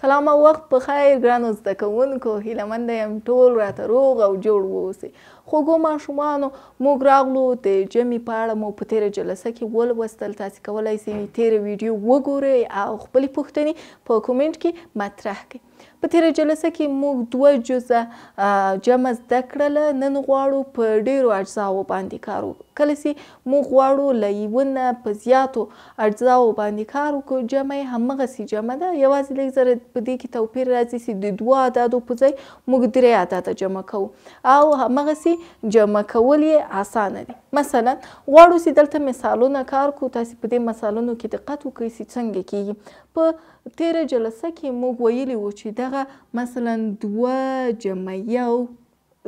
سلام او وخت په خیر ګرانو زده کوونکو هیله منده یم ټول راته روغ او جوړ واوسئ خوږو ماشومانو موږ راغلو د جمعې په اړه مو په تېره جلسه کې ولوستل تاسې کولی سئ تېره ویډیو وګورئ او خپلې پوښتنې په کومنټ کې مطرح کړئ په تیره جلسه کې موږ دوه جزه جمع زده کړله نن غواړو په ډیرو اجزاو باندې کار کله چې موږ غواړو له یوه نه په زیاتو اجزاو باندې کار وکړو جمع یې همغسې جمع ده یوازې لږ زره په دې کې توپیر راځي چې د دوه اعدادو په ځای موږ درې اعداده جمع کوو او همغسې جمع کول یې اسانه دي مثلا غواړو چې دلته مثالونه کار کو تاسو په دې مثالونو کې دقت وکړئ چې څنګه کیږي په تیره جلسه کې موږ ویلي وو چې چې دغه مثلا دوه جمع یو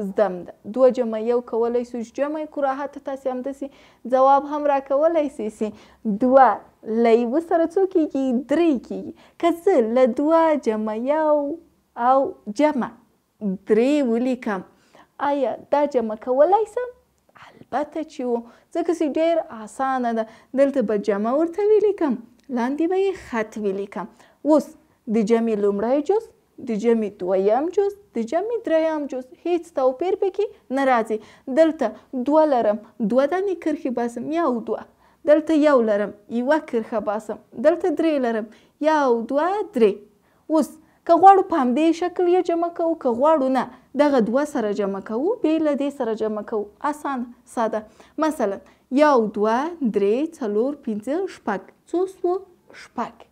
زدم ده دوه جمع یو کولی سو چې جمع کراهه ته تاسې همداسې ځواب هم راکولی سئ چې دوه له یوه سره څو کیږي درې کیږي که زه له دوه جمع یو او جمع درې ولیکم آیا دا جمع کولی سم البته چې و ځکه چې ډېر اسانه ده دلته به جمع ورته ولیکم لاندې به یې خط ولیکم اوس د جمع لومړی جز د جمع دویم جز د جمع دریم جز هیڅ توپیر پکې نه راځي دلته دوه لرم دوه دانې کرښې باسم یو دوه دلته یو لرم یوه کرښه باسم دلته درې لرم یو دوه درې اوس که غواړو په همدې شکل یې جمع کوو که غواړو نه دغه دوه سره جمع کوو بې له دې سره جمع کوو اسان ساده مثلا یو دوه درې څلور پنځه شپږ څو سوه شپږ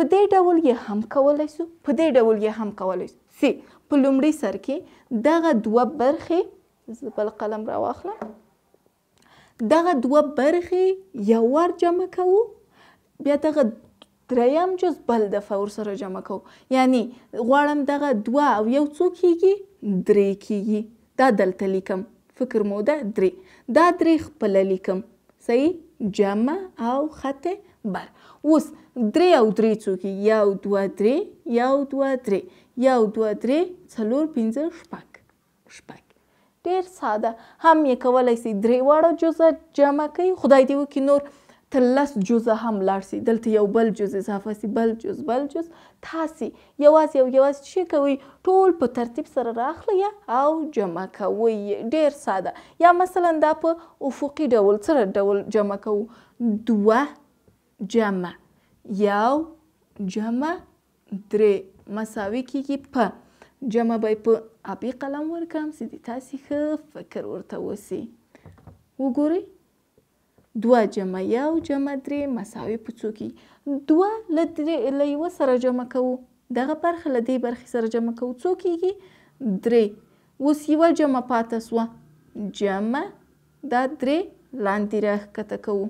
په دې ډول یې هم کولای شو په دې ډول یې هم کولای شو سي په لومړي سر کې دغه دوه برخې زه بل قلم راواخلم دغه دوه برخې یو وار جمع کوو بیا دغه دریم جز بل دفعه ورسره جمع کوو یعنی غواړم دغه دوه او یو څو کیږي درې کیږي دا دلته لیکم فکر مو ده درې دا درې خپله لیکم صحیح جمع او خطه بله اوس درې او درې څوکي یو دوه درې یو دوه درې یو دوه درې څلور پنځه شپږ شپږ ډېر ساده هم یې کولی سي درې واړه جزه جمع کوي خدای دې وکړي نور تر لس جزه هم لاړ سي دلته یو بل جز اضافه سي بل جز بل جز تاسې یوازې او یوازې چې کوئ ټول په ترتیب سره راخلی او جمع کوئ ډېر ساده یا مثلا دا په افقي ډول سره ډول جمع کوو دوه جمع یو جمع درې مساوي کیږي په جمع به په ابي قلم ورکم چې د تاسې ښه فکر ورته وسی وګورئ دوه جمع یو جمع درې مساوي په څو کې دوه له درې له یوه سره جمع کوو دغه برخه له دې برخې سره جمع کوو څو کېږي درې اوس یوه جمع پاته سوه جمع دا درې لاندې راښکته کوو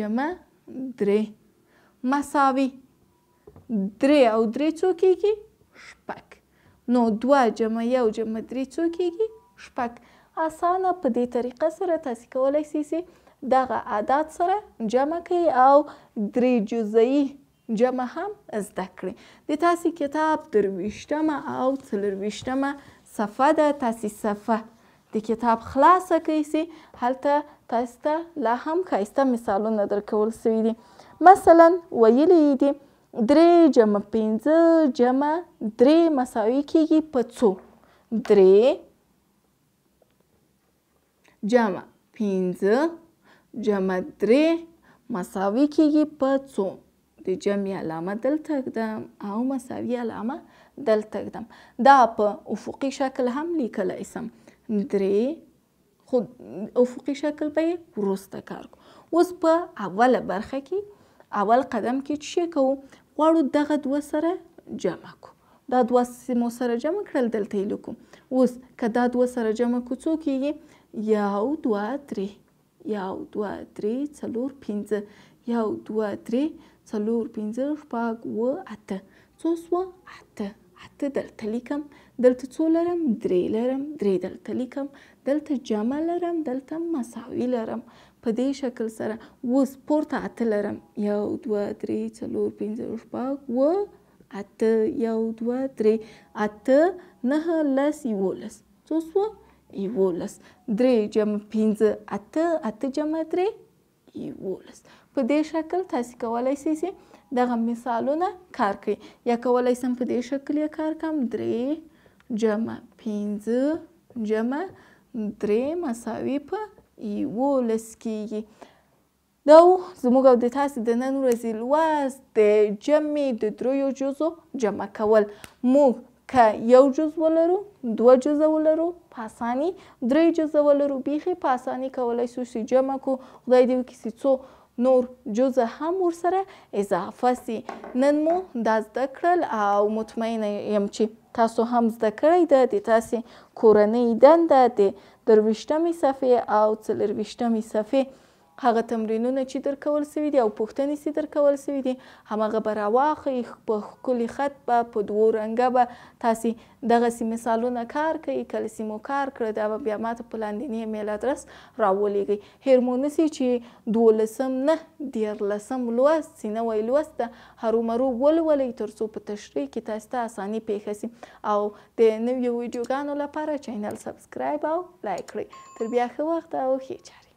جمع درې مساوي درې او درې څو کیږي شپږ نو دوه جمع یو جمع درې څو کیږي شپږ اسانه په دې طریقه سره تاسو کولی سئ چې دغه عدد سره جمع کړئ او درې جزئی جمع هم زده کړئ د تاسې کتاب درویشتمه او څلرویشتمه صفحه ده تاسې صفحه د کتاب خلاصه کړئ سي هلته تاسو ته لا هم ښایسته مثالونه درکول سوي دي مثلا ویلی دي درې جمع پنځه جمع درې مساوي کیږي په څو درې جمع پنځه جمع درې مساوي کیږي په څو د جمع علامه دلته کدم او مساوي علامه دلته کدم دا په افقي شکل هم لیکلی سم درې خو افقي شکل به وروسته کار کو اوس په اوله برخه کې اول قدم کې چې کوو غواړو دغه دوه سره جمع کو دا دوه سیمو سره جمع کړل دلته یې لیکو اوس که دا دوه سره جمع کو څو کېږي یو دوه درې یو دوه درې څلور پنځه یو دوه درې څلور پنځه شپږ اووه اته څو سوه اته اته دلته لیکم دلته څو لرم درې لرم درې دلته لیکم دلته جمع لرم دلته مساوي لرم په دې شکل سره اوس پورته اته لرم یو دوه درې څلور پنځه شپږ و اته یو دوه درې اته نهه لس یولس څو سوه یولس درې جمع پنځه اته اته جمع درې یولس په دې شکل تاسو کولای سئ چې دغه مثالونه کار کړئ یا کولای سم په دې شکل یې کار کم درې جمع پنځه جمع درې مساوي په یولس کیږي دا زموږ او د تاسې د نن ورځې لوست د جمع د دریو جزو جمع کول موږ که یو جز ولرو دوه جز ولرو په اساني درې جز ولرو بیخي په اساني کولای شو چې جمع کو خدای دې وکړي چې څو نور جزء هم ورسره اضافه سي نن مو دا زده کړل او مطمئنه یم چې تاسو هم زده کړی ده د تاسې کورنۍ دنده د درویشتمې صفحې او څلرویشتمې صفحې هغه تمرینونه چې در کول سوي دي او پوښتنې چې در کول سوي دي همغه به راواخئ په ښکلي خط به په دوو رنګه به تاسې دغسې مثالونه کار کوئ کله چې مو کار کړه دا به بیا ماته په لاندینی ایمیل ادرس راولیږئ هیر مو نسي چې دولسم نه دیارلسم لوست چې نوی لوست ده هرومرو ولولئ تر څو په تشریح کې تاسې ته اساني پیښه سي او د نویو ویډیوګانو لپاره چینل سبسکرایب او لایک کړئ تر بیا ښه وخت او ښې چارې